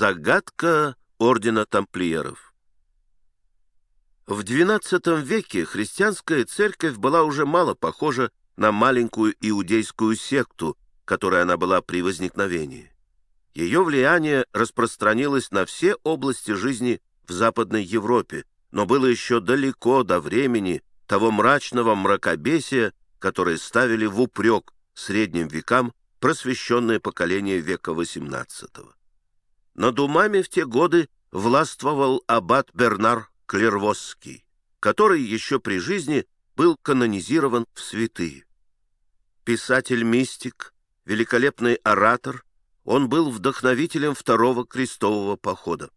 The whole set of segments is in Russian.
Загадка ордена тамплиеров В XII веке христианская церковь была уже мало похожа на маленькую иудейскую секту, которой она была при возникновении. Ее влияние распространилось на все области жизни в Западной Европе, но было еще далеко до времени того мрачного мракобесия, которое ставили в упрек средним векам просвещенное поколение века XVIII. Над умами в те годы властвовал аббат Бернар Клервосский, который еще при жизни был канонизирован в святые. Писатель-мистик, великолепный оратор, он был вдохновителем второго крестового похода.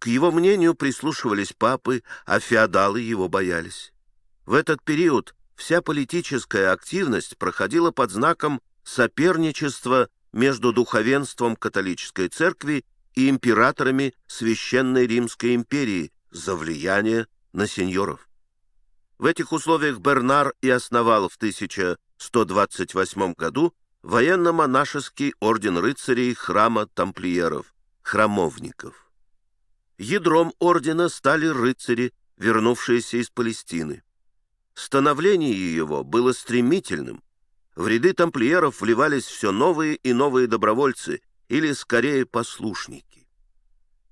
К его мнению прислушивались папы, а феодалы его боялись. В этот период вся политическая активность проходила под знаком соперничества между духовенством католической церкви и императорами Священной Римской империи за влияние на сеньоров. В этих условиях Бернар и основал в 1128 году военно-монашеский орден рыцарей храма тамплиеров, храмовников. Ядром ордена стали рыцари, вернувшиеся из Палестины. Становление его было стремительным. В ряды тамплиеров вливались все новые и новые добровольцы, или скорее послушники.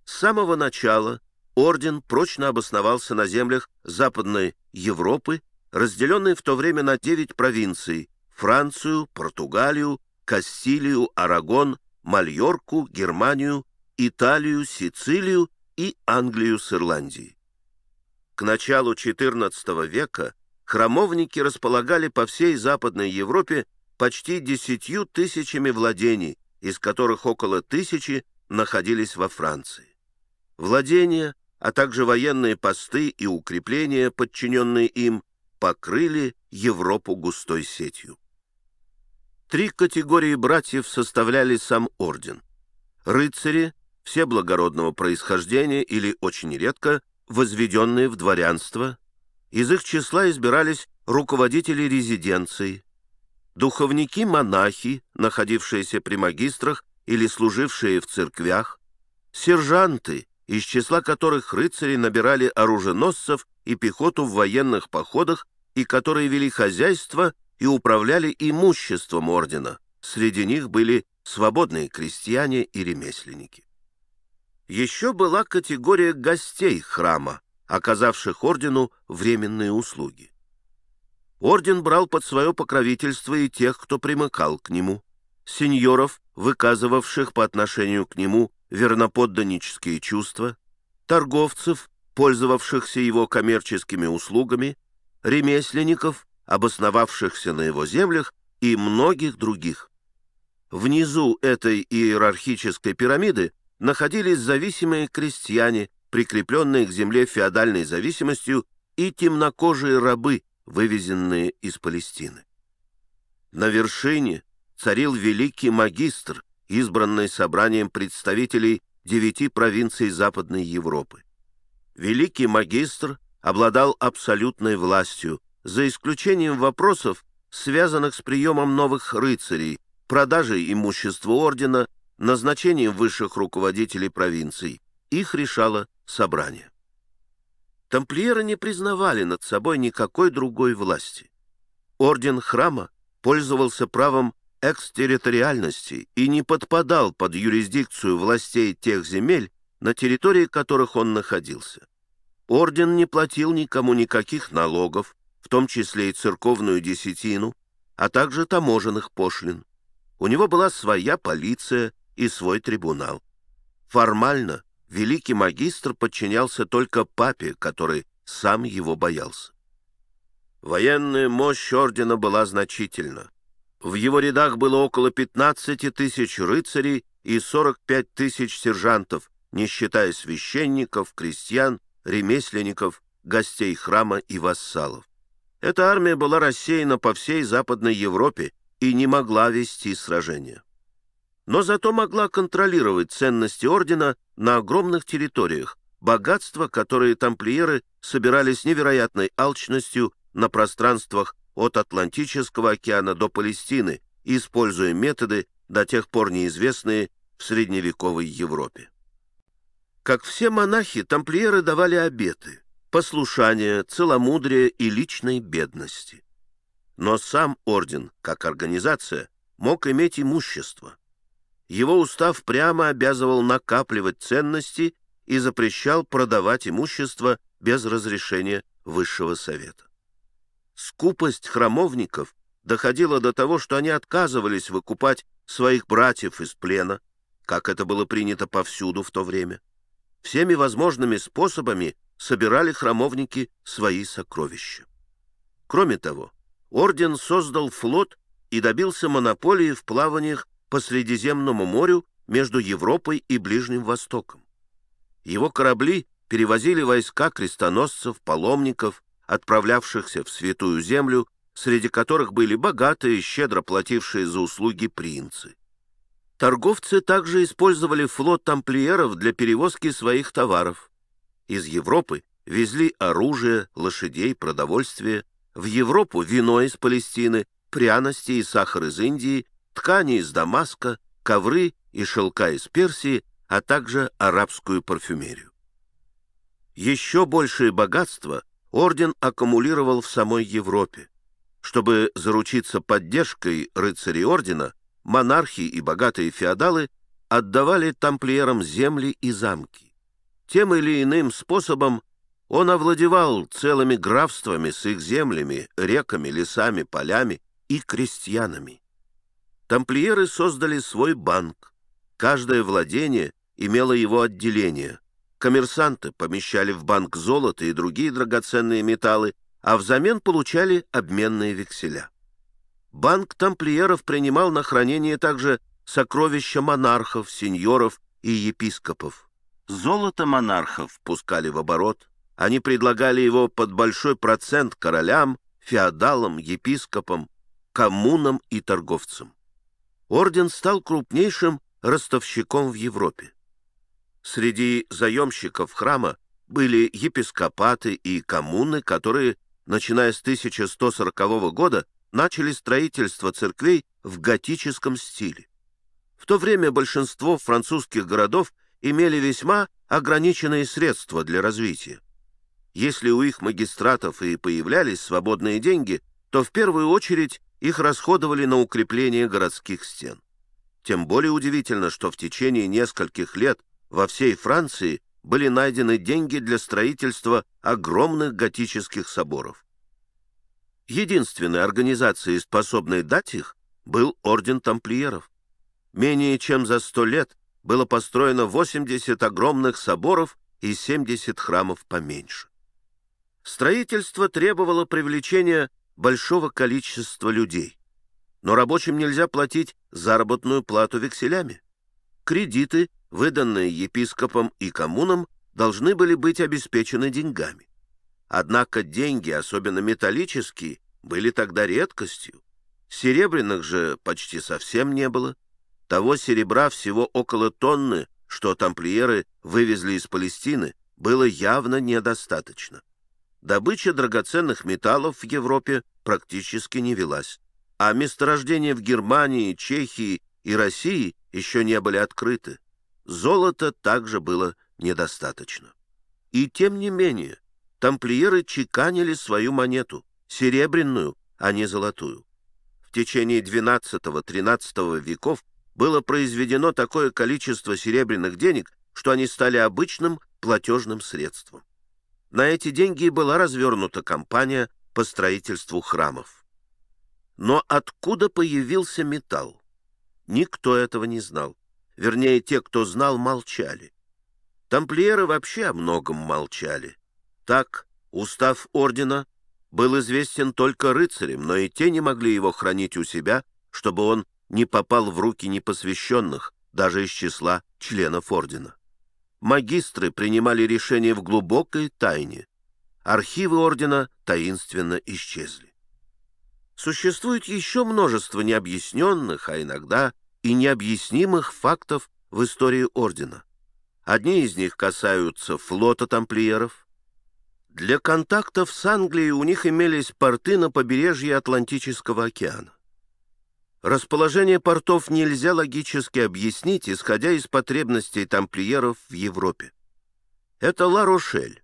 С самого начала орден прочно обосновался на землях Западной Европы, разделенной в то время на девять провинций – Францию, Португалию, Кастилию, Арагон, Мальорку, Германию, Италию, Сицилию и Англию с Ирландией. К началу XIV века храмовники располагали по всей Западной Европе почти десятью тысячами владений, из которых около тысячи находились во Франции. Владения, а также военные посты и укрепления, подчиненные им, покрыли Европу густой сетью. Три категории братьев составляли сам орден. Рыцари, все благородного происхождения или очень редко, возведенные в дворянство. Из их числа избирались руководители резиденций, духовники-монахи, находившиеся при магистрах или служившие в церквях, сержанты, из числа которых рыцари набирали оруженосцев и пехоту в военных походах и которые вели хозяйство и управляли имуществом ордена. Среди них были свободные крестьяне и ремесленники. Еще была категория гостей храма, оказавших ордену временные услуги. Орден брал под свое покровительство и тех, кто примыкал к нему, сеньоров, выказывавших по отношению к нему верноподданнические чувства, торговцев, пользовавшихся его коммерческими услугами, ремесленников, обосновавшихся на его землях и многих других. Внизу этой иерархической пирамиды находились зависимые крестьяне, прикрепленные к земле феодальной зависимостью, и темнокожие рабы, вывезенные из Палестины. На вершине царил великий магистр – избранной собранием представителей девяти провинций Западной Европы. Великий магистр обладал абсолютной властью, за исключением вопросов, связанных с приемом новых рыцарей, продажей имущества ордена, назначением высших руководителей провинций. Их решало собрание. Тамплиеры не признавали над собой никакой другой власти. Орден храма пользовался правом экстерриториальности и не подпадал под юрисдикцию властей тех земель, на территории которых он находился. Орден не платил никому никаких налогов, в том числе и церковную десятину, а также таможенных пошлин. У него была своя полиция и свой трибунал. Формально великий магистр подчинялся только папе, который сам его боялся. Военная мощь ордена была значительна. В его рядах было около 15 тысяч рыцарей и 45 тысяч сержантов, не считая священников, крестьян, ремесленников, гостей храма и вассалов. Эта армия была рассеяна по всей Западной Европе и не могла вести сражения. Но зато могла контролировать ценности ордена на огромных территориях, богатства, которые тамплиеры собирали с невероятной алчностью на пространствах от Атлантического океана до Палестины, используя методы, до тех пор неизвестные в средневековой Европе. Как все монахи, тамплиеры давали обеты – послушание, целомудрие и личной бедности. Но сам орден, как организация, мог иметь имущество. Его устав прямо обязывал накапливать ценности и запрещал продавать имущество без разрешения высшего совета. Скупость храмовников доходила до того, что они отказывались выкупать своих братьев из плена, как это было принято повсюду в то время. Всеми возможными способами собирали храмовники свои сокровища. Кроме того, орден создал флот и добился монополии в плаваниях по Средиземному морю между Европой и Ближним Востоком. Его корабли перевозили войска крестоносцев, паломников, отправлявшихся в Святую Землю, среди которых были богатые, щедро платившие за услуги принцы. Торговцы также использовали флот тамплиеров для перевозки своих товаров. Из Европы везли оружие, лошадей, продовольствие, в Европу вино из Палестины, пряности и сахар из Индии, ткани из Дамаска, ковры и шелка из Персии, а также арабскую парфюмерию. Еще большее богатство орден аккумулировал в самой Европе. Чтобы заручиться поддержкой рыцарей ордена, монархи и богатые феодалы отдавали тамплиерам земли и замки. Тем или иным способом он овладевал целыми графствами с их землями, реками, лесами, полями и крестьянами. Тамплиеры создали свой банк. Каждое владение имело его отделение. Коммерсанты помещали в банк золото и другие драгоценные металлы, а взамен получали обменные векселя. Банк тамплиеров принимал на хранение также сокровища монархов, сеньоров и епископов. Золото монархов пускали в оборот, они предлагали его под большой процент королям, феодалам, епископам, коммунам и торговцам. Орден стал крупнейшим ростовщиком в Европе. Среди заемщиков храма были епископаты и коммуны, которые, начиная с 1140 года, начали строительство церквей в готическом стиле. В то время большинство французских городов имели весьма ограниченные средства для развития. Если у их магистратов и появлялись свободные деньги, то в первую очередь их расходовали на укрепление городских стен. Тем более удивительно, что в течение нескольких лет – во всей Франции были найдены деньги для строительства огромных готических соборов. Единственной организацией, способной дать их, был Орден Тамплиеров. Менее чем за сто лет было построено 80 огромных соборов и 70 храмов поменьше. Строительство требовало привлечения большого количества людей. Но рабочим нельзя платить заработную плату векселями. Кредиты выданные епископом и коммунам, должны были быть обеспечены деньгами. Однако деньги, особенно металлические, были тогда редкостью. Серебряных же почти совсем не было. Того серебра всего около тонны, что тамплиеры вывезли из Палестины, было явно недостаточно. Добыча драгоценных металлов в Европе практически не велась, а месторождения в Германии, Чехии и России еще не были открыты. Золота также было недостаточно. И тем не менее, тамплиеры чеканили свою монету, серебряную, а не золотую. В течение XII-XIII веков было произведено такое количество серебряных денег, что они стали обычным платежным средством. На эти деньги была развернута кампания по строительству храмов. Но откуда появился металл? Никто этого не знал. Вернее, те, кто знал, молчали. Тамплиеры вообще о многом молчали. Так, устав ордена был известен только рыцарям, но и те не могли его хранить у себя, чтобы он не попал в руки непосвященных, даже из числа членов ордена. Магистры принимали решения в глубокой тайне. Архивы ордена таинственно исчезли. Существует еще множество необъясненных, а иногда и необъяснимых фактов в истории Ордена. Одни из них касаются флота тамплиеров. Для контактов с Англией у них имелись порты на побережье Атлантического океана. Расположение портов нельзя логически объяснить, исходя из потребностей тамплиеров в Европе. Это Ла-Рошель,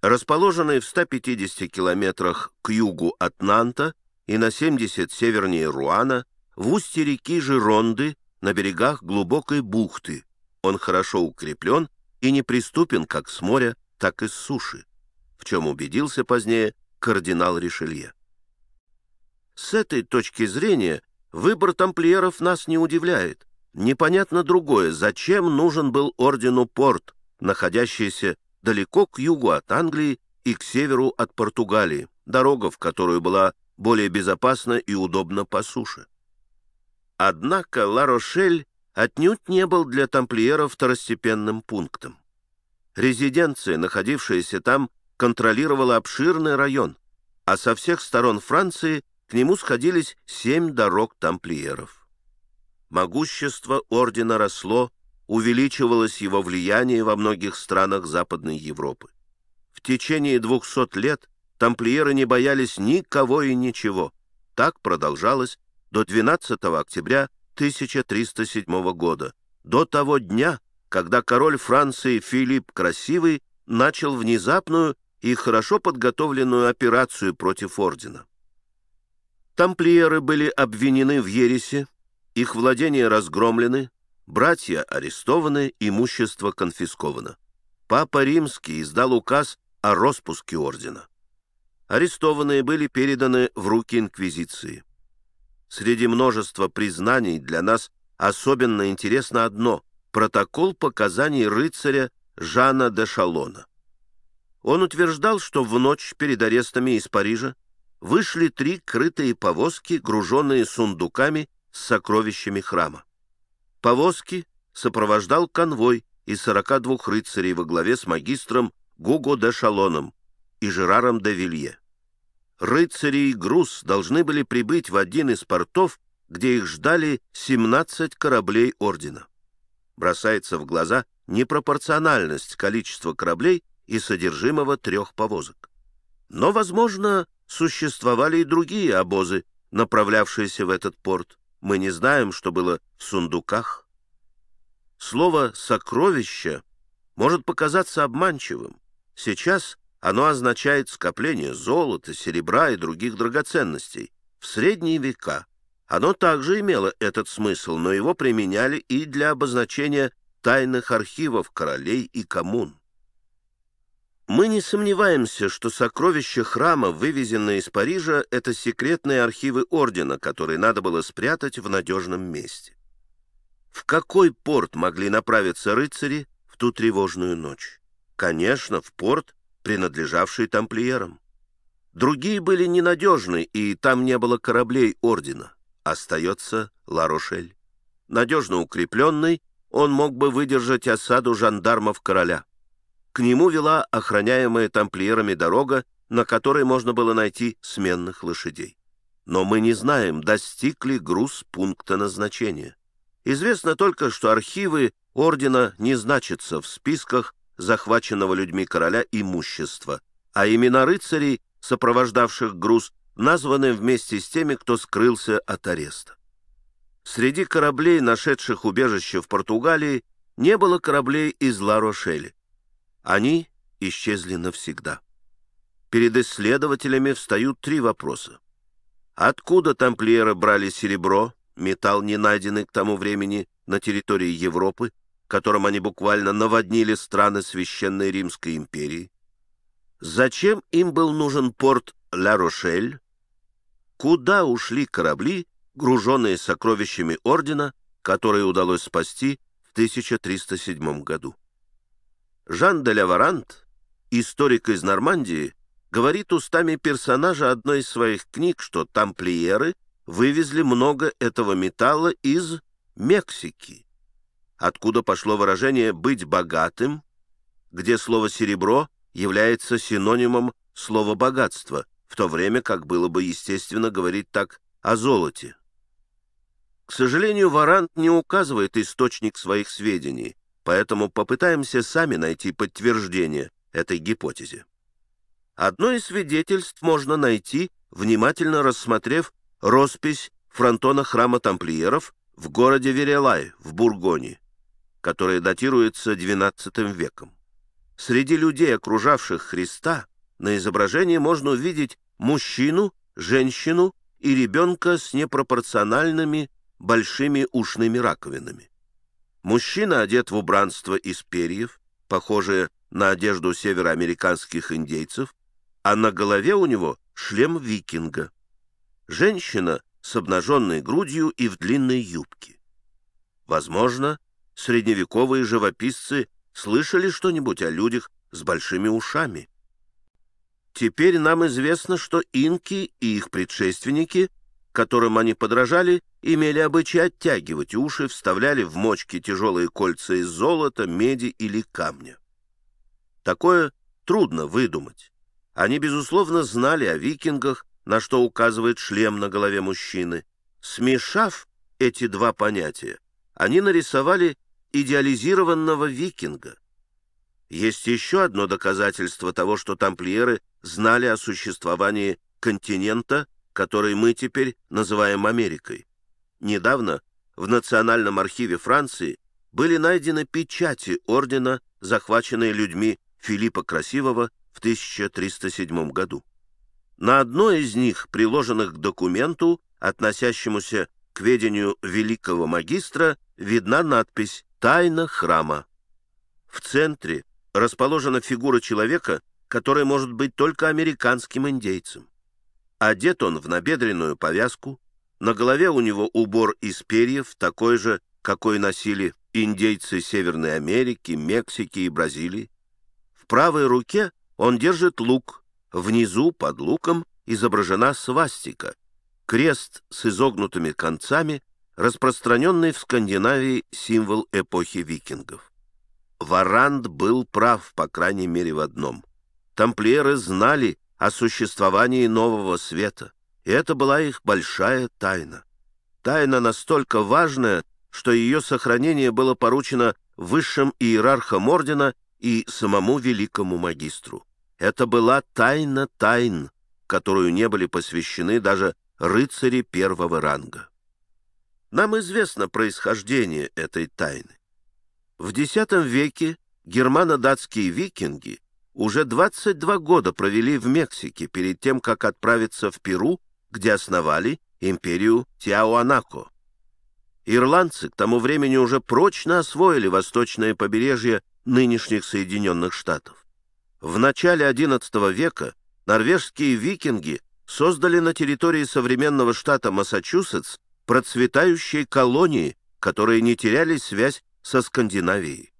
расположенный в 150 километрах к югу от Нанта и на 70 севернее Руана – в устье реки Жиронды на берегах глубокой бухты. Он хорошо укреплен и неприступен как с моря, так и с суши, в чем убедился позднее кардинал Ришелье. С этой точки зрения выбор тамплиеров нас не удивляет. Непонятно другое, зачем нужен был ордену Порт, находящийся далеко к югу от Англии и к северу от Португалии, дорога в которую была более безопасна и удобна по суше. Однако Ларошель отнюдь не был для тамплиеров второстепенным пунктом. Резиденция, находившаяся там, контролировала обширный район, а со всех сторон Франции к нему сходились семь дорог тамплиеров. Могущество ордена росло, увеличивалось его влияние во многих странах Западной Европы. В течение 200 лет тамплиеры не боялись никого и ничего. Так продолжалось до 12 октября 1307 года, до того дня, когда король Франции Филипп Красивый начал внезапную и хорошо подготовленную операцию против ордена. Тамплиеры были обвинены в ересе, их владения разгромлены, братья арестованы, имущество конфисковано. Папа Римский издал указ о распуске ордена. Арестованные были переданы в руки инквизиции. Среди множества признаний для нас особенно интересно одно – протокол показаний рыцаря Жана де Шалона. Он утверждал, что в ночь перед арестами из Парижа вышли три крытые повозки, груженные сундуками с сокровищами храма. Повозки сопровождал конвой из 42 рыцарей во главе с магистром Гуго де Шалоном и Жераром де Вилье рыцари и груз должны были прибыть в один из портов, где их ждали 17 кораблей ордена. Бросается в глаза непропорциональность количества кораблей и содержимого трех повозок. Но, возможно, существовали и другие обозы, направлявшиеся в этот порт. Мы не знаем, что было в сундуках. Слово «сокровище» может показаться обманчивым. Сейчас – оно означает скопление золота, серебра и других драгоценностей. В средние века оно также имело этот смысл, но его применяли и для обозначения тайных архивов королей и коммун. Мы не сомневаемся, что сокровища храма, вывезенные из Парижа, это секретные архивы ордена, которые надо было спрятать в надежном месте. В какой порт могли направиться рыцари в ту тревожную ночь? Конечно, в порт, принадлежавшие тамплиерам. Другие были ненадежны, и там не было кораблей ордена. Остается Ларошель. Надежно укрепленный, он мог бы выдержать осаду жандармов короля. К нему вела охраняемая тамплиерами дорога, на которой можно было найти сменных лошадей. Но мы не знаем, достиг ли груз пункта назначения. Известно только, что архивы ордена не значатся в списках, захваченного людьми короля имущества, а имена рыцарей, сопровождавших груз, названы вместе с теми, кто скрылся от ареста. Среди кораблей, нашедших убежище в Португалии, не было кораблей из Ла-Рошели. Они исчезли навсегда. Перед исследователями встают три вопроса. Откуда тамплиеры брали серебро, металл, не найденный к тому времени на территории Европы, которым они буквально наводнили страны Священной Римской империи? Зачем им был нужен порт Ла-Рошель? Куда ушли корабли, груженные сокровищами ордена, которые удалось спасти в 1307 году? Жан де Лаварант, историк из Нормандии, говорит устами персонажа одной из своих книг, что тамплиеры вывезли много этого металла из Мексики откуда пошло выражение «быть богатым», где слово «серебро» является синонимом слова «богатство», в то время как было бы естественно говорить так о золоте. К сожалению, Варант не указывает источник своих сведений, поэтому попытаемся сами найти подтверждение этой гипотезе. Одно из свидетельств можно найти, внимательно рассмотрев роспись фронтона храма тамплиеров в городе Верелай в Бургонии которое датируется XII веком. Среди людей, окружавших Христа, на изображении можно увидеть мужчину, женщину и ребенка с непропорциональными большими ушными раковинами. Мужчина одет в убранство из перьев, похожее на одежду североамериканских индейцев, а на голове у него шлем викинга. Женщина с обнаженной грудью и в длинной юбке. Возможно, средневековые живописцы слышали что-нибудь о людях с большими ушами. Теперь нам известно, что инки и их предшественники, которым они подражали, имели обычай оттягивать уши, вставляли в мочки тяжелые кольца из золота, меди или камня. Такое трудно выдумать. Они, безусловно, знали о викингах, на что указывает шлем на голове мужчины. Смешав эти два понятия, они нарисовали идеализированного викинга. Есть еще одно доказательство того, что тамплиеры знали о существовании континента, который мы теперь называем Америкой. Недавно в Национальном архиве Франции были найдены печати ордена, захваченные людьми Филиппа Красивого в 1307 году. На одной из них, приложенных к документу, относящемуся к ведению великого магистра, видна надпись Тайна храма. В центре расположена фигура человека, который может быть только американским индейцем. Одет он в набедренную повязку, на голове у него убор из перьев, такой же, какой носили индейцы Северной Америки, Мексики и Бразилии. В правой руке он держит лук, внизу под луком изображена свастика, крест с изогнутыми концами – распространенный в Скандинавии символ эпохи викингов. Варанд был прав, по крайней мере, в одном. Тамплиеры знали о существовании нового света, и это была их большая тайна. Тайна настолько важная, что ее сохранение было поручено высшим иерархам ордена и самому великому магистру. Это была тайна тайн, которую не были посвящены даже рыцари первого ранга. Нам известно происхождение этой тайны. В X веке германо-датские викинги уже 22 года провели в Мексике перед тем, как отправиться в Перу, где основали империю Тиауанако. Ирландцы к тому времени уже прочно освоили восточное побережье нынешних Соединенных Штатов. В начале XI века норвежские викинги создали на территории современного штата Массачусетс процветающие колонии, которые не теряли связь со Скандинавией.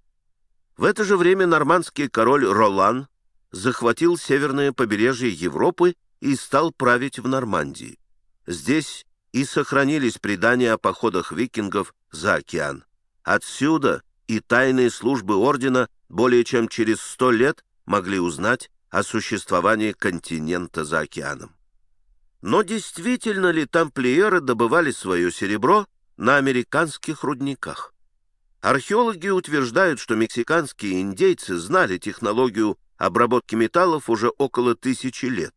В это же время нормандский король Ролан захватил северное побережье Европы и стал править в Нормандии. Здесь и сохранились предания о походах викингов за океан. Отсюда и тайные службы ордена более чем через сто лет могли узнать о существовании континента за океаном. Но действительно ли тамплиеры добывали свое серебро на американских рудниках? Археологи утверждают, что мексиканские индейцы знали технологию обработки металлов уже около тысячи лет.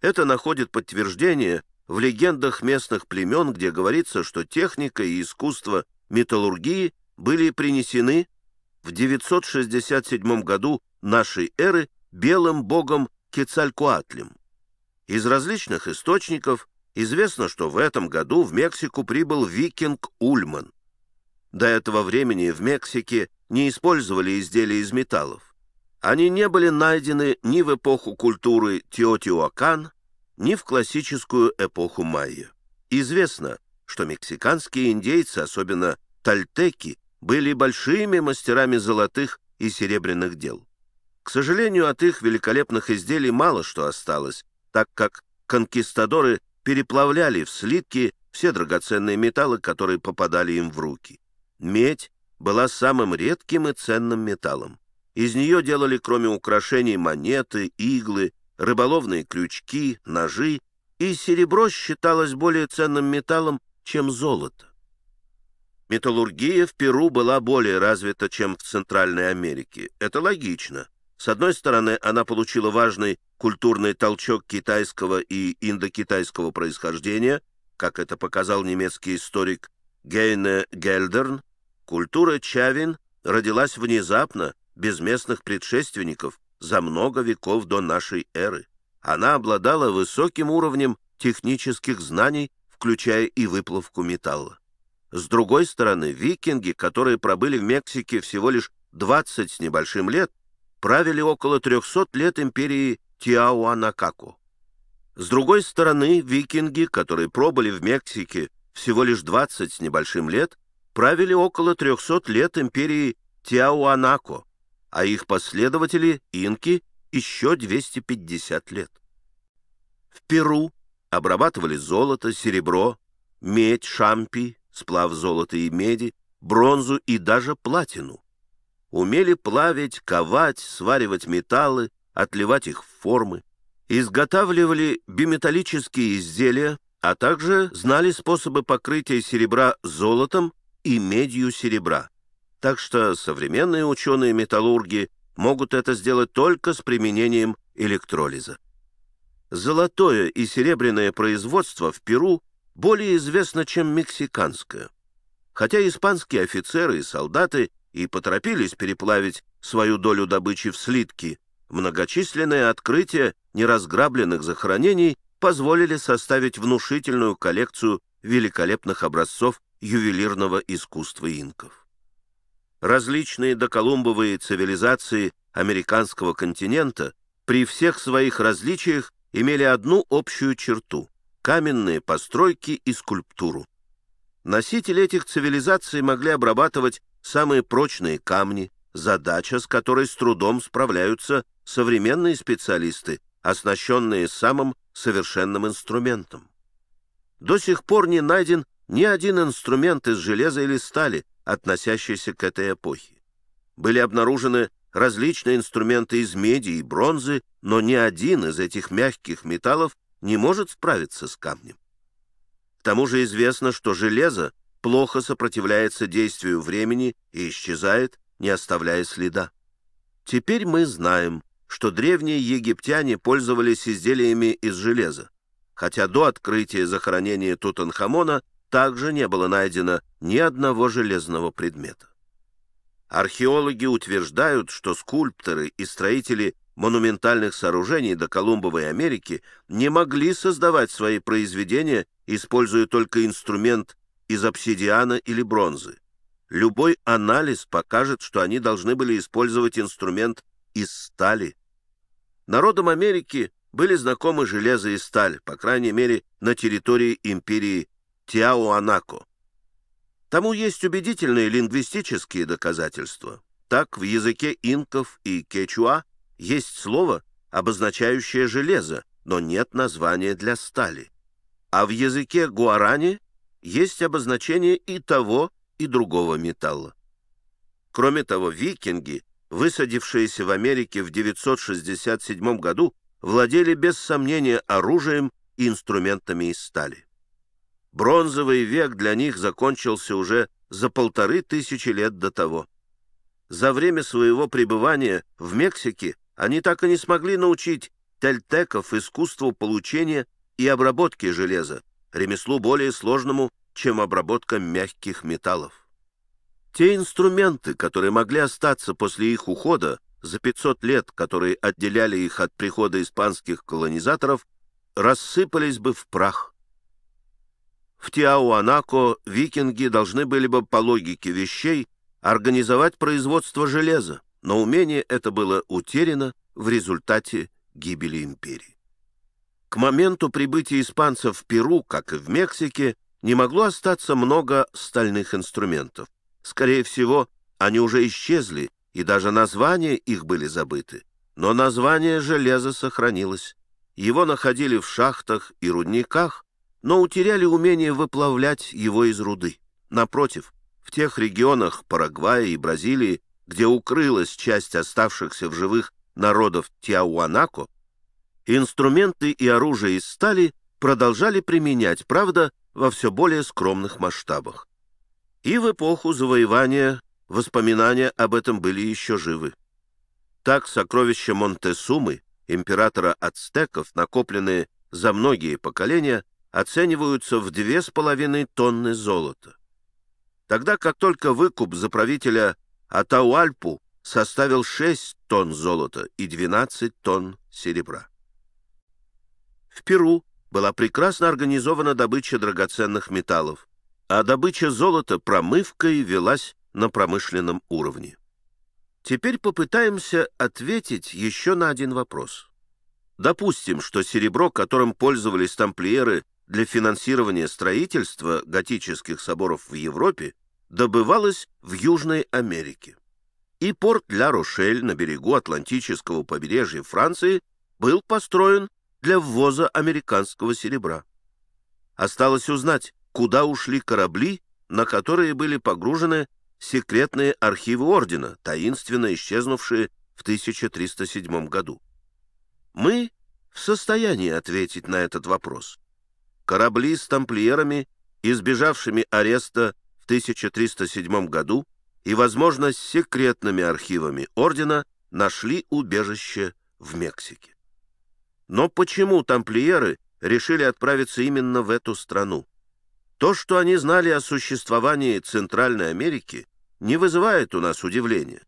Это находит подтверждение в легендах местных племен, где говорится, что техника и искусство металлургии были принесены в 967 году нашей эры белым богом Кецалькуатлем. Из различных источников известно, что в этом году в Мексику прибыл викинг Ульман. До этого времени в Мексике не использовали изделия из металлов. Они не были найдены ни в эпоху культуры Теотиуакан, ни в классическую эпоху майя. Известно, что мексиканские индейцы, особенно тальтеки, были большими мастерами золотых и серебряных дел. К сожалению, от их великолепных изделий мало что осталось, так как конкистадоры переплавляли в слитки все драгоценные металлы, которые попадали им в руки. Медь была самым редким и ценным металлом. Из нее делали, кроме украшений, монеты, иглы, рыболовные крючки, ножи, и серебро считалось более ценным металлом, чем золото. Металлургия в Перу была более развита, чем в Центральной Америке. Это логично. С одной стороны, она получила важный культурный толчок китайского и индокитайского происхождения, как это показал немецкий историк Гейне Гельдерн, культура чавин родилась внезапно, без местных предшественников, за много веков до нашей эры. Она обладала высоким уровнем технических знаний, включая и выплавку металла. С другой стороны, викинги, которые пробыли в Мексике всего лишь 20 с небольшим лет, правили около 300 лет империи Тиауанакаку. С другой стороны, викинги, которые пробыли в Мексике всего лишь 20 с небольшим лет, правили около 300 лет империи Тиауанако, а их последователи, инки, еще 250 лет. В Перу обрабатывали золото, серебро, медь, шампи, сплав золота и меди, бронзу и даже платину умели плавить, ковать, сваривать металлы, отливать их в формы, изготавливали биметаллические изделия, а также знали способы покрытия серебра золотом и медью серебра. Так что современные ученые-металлурги могут это сделать только с применением электролиза. Золотое и серебряное производство в Перу более известно, чем мексиканское. Хотя испанские офицеры и солдаты – и поторопились переплавить свою долю добычи в слитки. Многочисленные открытия неразграбленных захоронений позволили составить внушительную коллекцию великолепных образцов ювелирного искусства инков. Различные доколумбовые цивилизации американского континента при всех своих различиях имели одну общую черту – каменные постройки и скульптуру. Носители этих цивилизаций могли обрабатывать самые прочные камни, задача, с которой с трудом справляются современные специалисты, оснащенные самым совершенным инструментом. До сих пор не найден ни один инструмент из железа или стали, относящийся к этой эпохе. Были обнаружены различные инструменты из меди и бронзы, но ни один из этих мягких металлов не может справиться с камнем. К тому же известно, что железо плохо сопротивляется действию времени и исчезает, не оставляя следа. Теперь мы знаем, что древние египтяне пользовались изделиями из железа, хотя до открытия захоронения Тутанхамона также не было найдено ни одного железного предмета. Археологи утверждают, что скульпторы и строители монументальных сооружений до Колумбовой Америки не могли создавать свои произведения, используя только инструмент из обсидиана или бронзы. Любой анализ покажет, что они должны были использовать инструмент из стали. Народам Америки были знакомы железо и сталь, по крайней мере, на территории империи Тиауанако. Тому есть убедительные лингвистические доказательства. Так, в языке инков и кечуа есть слово, обозначающее железо, но нет названия для стали. А в языке гуарани есть обозначение и того, и другого металла. Кроме того, викинги, высадившиеся в Америке в 967 году, владели без сомнения оружием и инструментами из стали. Бронзовый век для них закончился уже за полторы тысячи лет до того. За время своего пребывания в Мексике они так и не смогли научить тельтеков искусству получения и обработки железа, ремеслу более сложному, чем обработка мягких металлов. Те инструменты, которые могли остаться после их ухода, за 500 лет, которые отделяли их от прихода испанских колонизаторов, рассыпались бы в прах. В Тиауанако викинги должны были бы по логике вещей организовать производство железа, но умение это было утеряно в результате гибели империи. К моменту прибытия испанцев в Перу, как и в Мексике, не могло остаться много стальных инструментов. Скорее всего, они уже исчезли, и даже названия их были забыты. Но название железа сохранилось. Его находили в шахтах и рудниках, но утеряли умение выплавлять его из руды. Напротив, в тех регионах Парагвая и Бразилии, где укрылась часть оставшихся в живых народов Тиауанако, Инструменты и оружие из стали продолжали применять, правда, во все более скромных масштабах. И в эпоху завоевания воспоминания об этом были еще живы. Так сокровища Монтесумы, императора ацтеков, накопленные за многие поколения, оцениваются в две с половиной тонны золота. Тогда как только выкуп за правителя Атауальпу составил 6 тонн золота и 12 тонн серебра. В Перу была прекрасно организована добыча драгоценных металлов, а добыча золота промывкой велась на промышленном уровне. Теперь попытаемся ответить еще на один вопрос. Допустим, что серебро, которым пользовались тамплиеры для финансирования строительства готических соборов в Европе, добывалось в Южной Америке. И порт Ля-Рошель на берегу Атлантического побережья Франции был построен для ввоза американского серебра. Осталось узнать, куда ушли корабли, на которые были погружены секретные архивы ордена, таинственно исчезнувшие в 1307 году. Мы в состоянии ответить на этот вопрос. Корабли с тамплиерами, избежавшими ареста в 1307 году и, возможно, с секретными архивами ордена, нашли убежище в Мексике. Но почему тамплиеры решили отправиться именно в эту страну? То, что они знали о существовании Центральной Америки, не вызывает у нас удивления.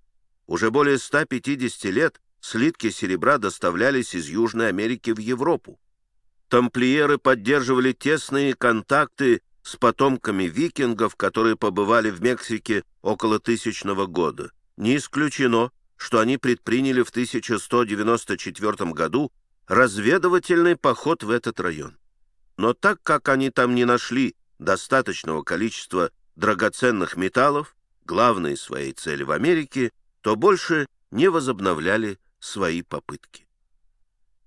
Уже более 150 лет слитки серебра доставлялись из Южной Америки в Европу. Тамплиеры поддерживали тесные контакты с потомками викингов, которые побывали в Мексике около тысячного года. Не исключено, что они предприняли в 1194 году разведывательный поход в этот район. Но так как они там не нашли достаточного количества драгоценных металлов, главной своей цели в Америке, то больше не возобновляли свои попытки.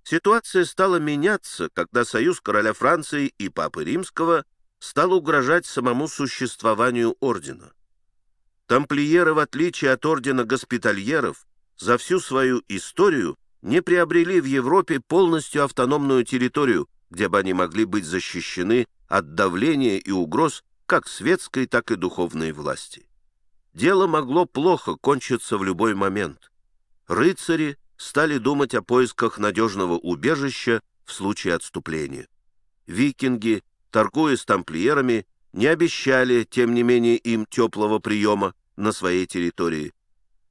Ситуация стала меняться, когда союз короля Франции и папы Римского стал угрожать самому существованию ордена. Тамплиеры, в отличие от ордена госпитальеров, за всю свою историю – не приобрели в Европе полностью автономную территорию, где бы они могли быть защищены от давления и угроз как светской, так и духовной власти. Дело могло плохо кончиться в любой момент. Рыцари стали думать о поисках надежного убежища в случае отступления. Викинги, торгуя с тамплиерами, не обещали, тем не менее, им теплого приема на своей территории.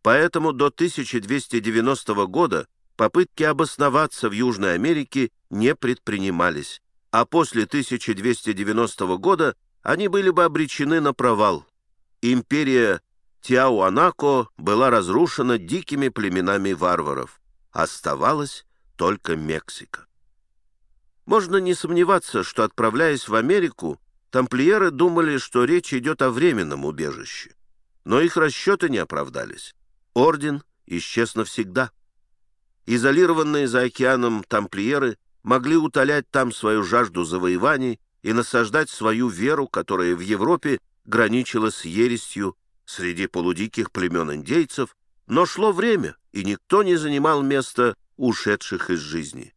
Поэтому до 1290 года попытки обосноваться в Южной Америке не предпринимались, а после 1290 года они были бы обречены на провал. Империя Тиауанако была разрушена дикими племенами варваров. Оставалась только Мексика. Можно не сомневаться, что, отправляясь в Америку, тамплиеры думали, что речь идет о временном убежище. Но их расчеты не оправдались. Орден исчез навсегда. Изолированные за океаном тамплиеры могли утолять там свою жажду завоеваний и насаждать свою веру, которая в Европе граничила с ересью среди полудиких племен индейцев, но шло время, и никто не занимал место ушедших из жизни.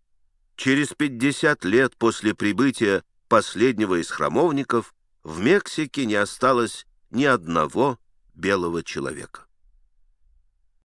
Через 50 лет после прибытия последнего из храмовников в Мексике не осталось ни одного белого человека.